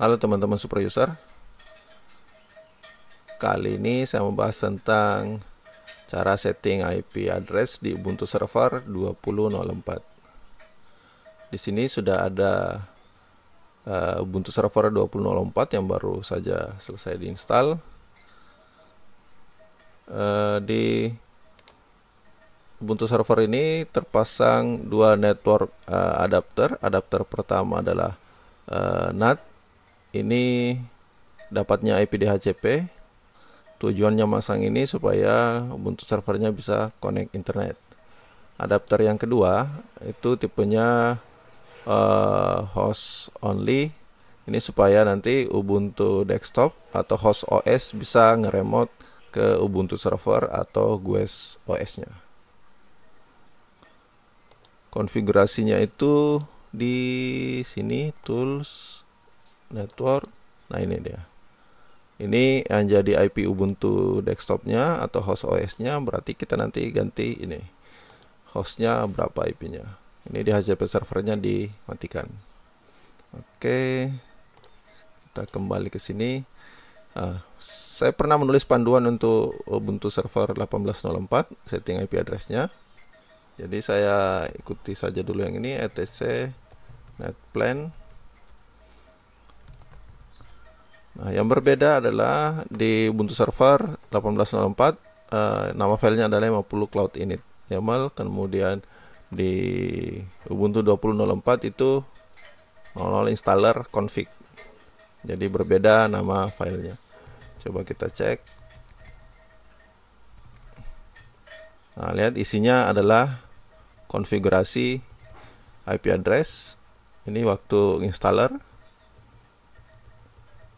Halo teman-teman super user Kali ini saya membahas tentang cara setting IP address di Ubuntu Server 20.04 Di sini sudah ada uh, Ubuntu Server 20.04 yang baru saja selesai diinstal uh, Di Ubuntu Server ini terpasang dua network uh, adapter. Adapter pertama adalah uh, NAT ini dapatnya IP DHCP tujuannya masang ini supaya Ubuntu servernya bisa connect internet adapter yang kedua itu tipenya uh, host only ini supaya nanti Ubuntu desktop atau host OS bisa ngeremote ke Ubuntu server atau GUES OS-nya. Konfigurasinya itu di sini tools network nah ini dia ini yang jadi IP Ubuntu desktopnya atau host OS-nya berarti kita nanti ganti ini hostnya berapa IP-nya ini di HCP servernya dimatikan oke kita kembali ke sini uh, saya pernah menulis panduan untuk Ubuntu server 1804 setting IP address-nya jadi saya ikuti saja dulu yang ini etc netplan Nah, yang berbeda adalah di Ubuntu Server 18.04 uh, eh, nama filenya adalah 50 cloud init YAML kemudian di Ubuntu 20.04 itu 00 installer config jadi berbeda nama filenya coba kita cek nah lihat isinya adalah konfigurasi IP address ini waktu installer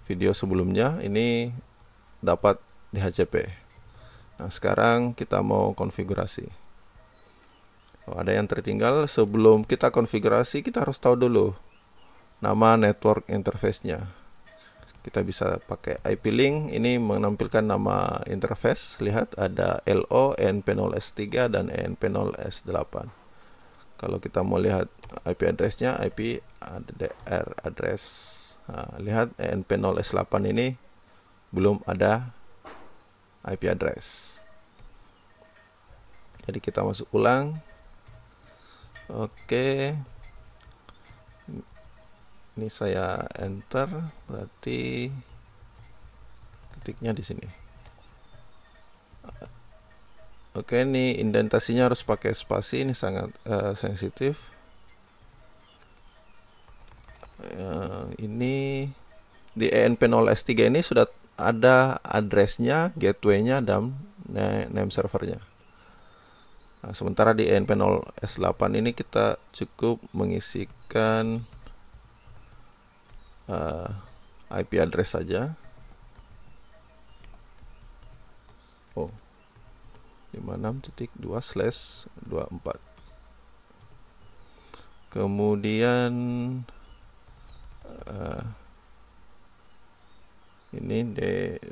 video sebelumnya ini dapat di HCP nah sekarang kita mau konfigurasi oh, ada yang tertinggal sebelum kita konfigurasi kita harus tahu dulu nama network interface-nya kita bisa pakai IP link ini menampilkan nama interface lihat ada LO np 0 s 3 dan np 0 s 8 kalau kita mau lihat IP address-nya IP address lihat ENP0S8 ini belum ada IP address. Jadi kita masuk ulang. Oke. Ini saya enter berarti titiknya di sini. Oke, ini indentasinya harus pakai spasi, ini sangat uh, sensitif. Uh, ini di ENP 0S3 ini sudah ada addressnya, gateway-nya dan name servernya. Nah, sementara di ENP 0S8 ini kita cukup mengisikan uh, eh, IP address saja. Oh. 56.2/24. Kemudian uh, ini D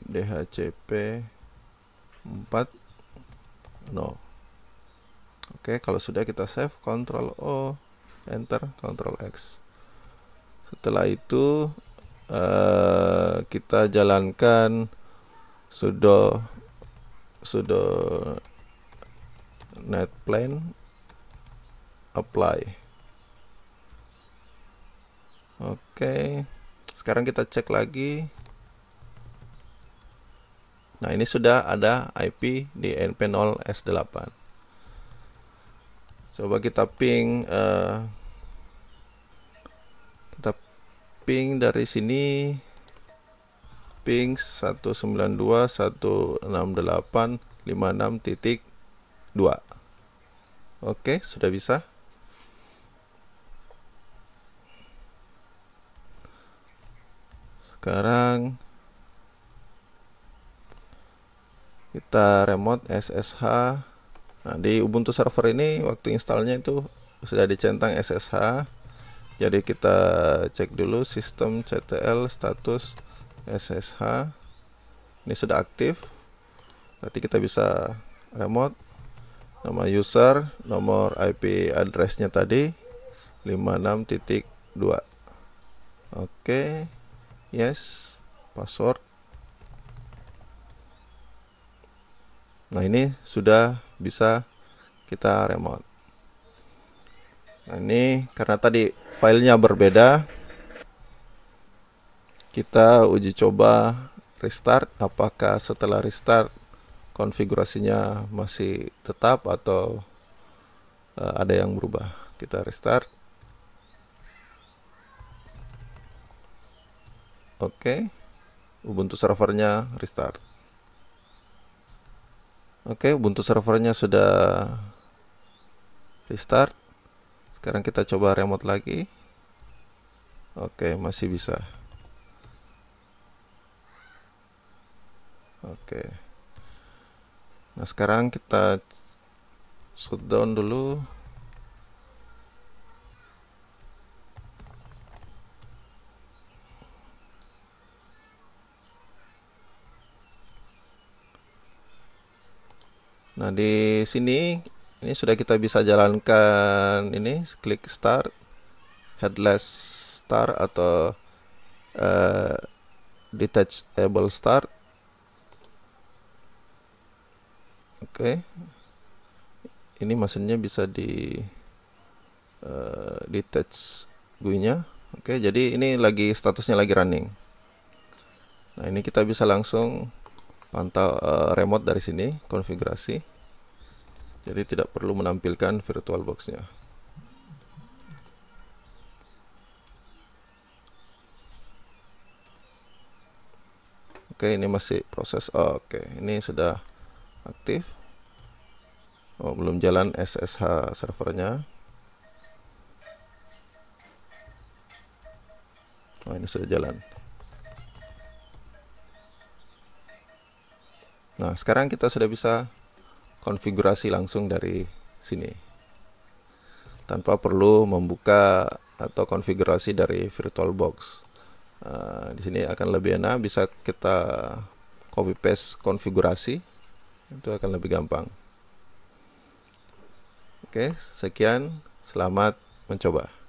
DHCP 4 no oke kalau sudah kita save Ctrl O enter Ctrl X setelah itu uh, kita jalankan sudo sudo netplane apply Oke. Sekarang kita cek lagi. Nah, ini sudah ada IP di NP0S8. Coba kita ping uh, kita ping dari sini ping 192.168.56.2 Oke, sudah bisa. sekarang kita remote SSH nah di Ubuntu server ini waktu installnya itu sudah dicentang SSH jadi kita cek dulu sistem CTL status SSH ini sudah aktif berarti kita bisa remote nama user nomor IP addressnya tadi 56.2 oke okay yes password nah ini sudah bisa kita remote nah ini karena tadi filenya berbeda kita uji coba restart apakah setelah restart konfigurasinya masih tetap atau uh, ada yang berubah kita restart Oke. Ubuntu servernya restart. Oke, Ubuntu servernya sudah restart. Sekarang kita coba remote lagi. Oke, masih bisa. Oke. Nah, sekarang kita shutdown dulu Nah, di sini ini sudah kita bisa jalankan ini klik start headless start atau uh, detachable start. Oke. Okay. Ini mesinnya bisa di uh, detach gui Oke, okay, jadi ini lagi statusnya lagi running. Nah, ini kita bisa langsung pantau uh, remote dari sini konfigurasi jadi tidak perlu menampilkan VirtualBox-nya. Oke, ini masih proses. Oh, oke, ini sudah aktif. Oh, belum jalan SSH servernya. Oh, ini sudah jalan. Nah, sekarang kita sudah bisa konfigurasi langsung dari sini tanpa perlu membuka atau konfigurasi dari VirtualBox. Uh, eh, di sini akan lebih enak bisa kita copy paste konfigurasi itu akan lebih gampang. Oke, sekian. Selamat mencoba.